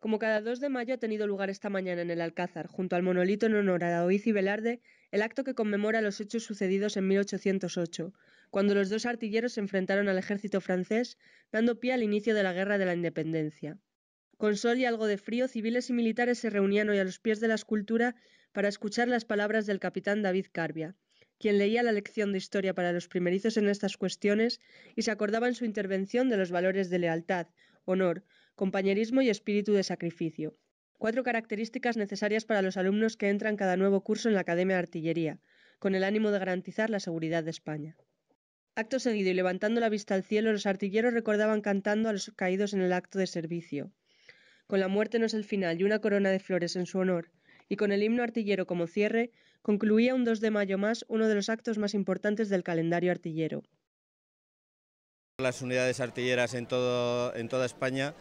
Como cada 2 de mayo ha tenido lugar esta mañana en el Alcázar, junto al monolito en honor a David y Velarde, el acto que conmemora los hechos sucedidos en 1808, cuando los dos artilleros se enfrentaron al ejército francés, dando pie al inicio de la Guerra de la Independencia. Con sol y algo de frío, civiles y militares se reunían hoy a los pies de la escultura para escuchar las palabras del capitán David Carbia, quien leía la lección de historia para los primerizos en estas cuestiones y se acordaba en su intervención de los valores de lealtad, honor, compañerismo y espíritu de sacrificio. Cuatro características necesarias para los alumnos que entran cada nuevo curso en la Academia de Artillería, con el ánimo de garantizar la seguridad de España. Acto seguido y levantando la vista al cielo, los artilleros recordaban cantando a los caídos en el acto de servicio. Con la muerte no es el final y una corona de flores en su honor, y con el himno artillero como cierre, concluía un 2 de mayo más uno de los actos más importantes del calendario artillero. Las unidades artilleras en, en toda España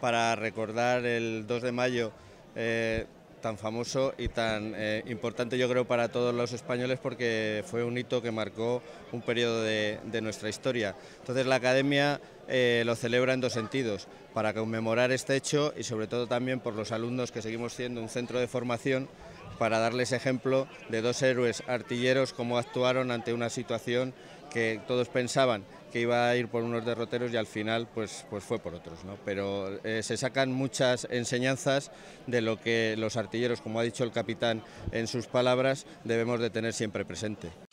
para recordar el 2 de mayo eh, tan famoso y tan eh, importante yo creo para todos los españoles porque fue un hito que marcó un periodo de, nuestra historia. Entonces la Academia eh, lo celebra en dos sentidos, para conmemorar este hecho y sobre todo también por los alumnos que seguimos siendo un centro de formación para darles ejemplo de dos héroes artilleros cómo actuaron ante una situación que todos pensaban que iba a ir por unos derroteros y al final pues, pues fue por otros. ¿no? Pero eh, se sacan muchas enseñanzas de lo que los artilleros, como ha dicho el capitán en sus palabras, debemos de tener siempre presente.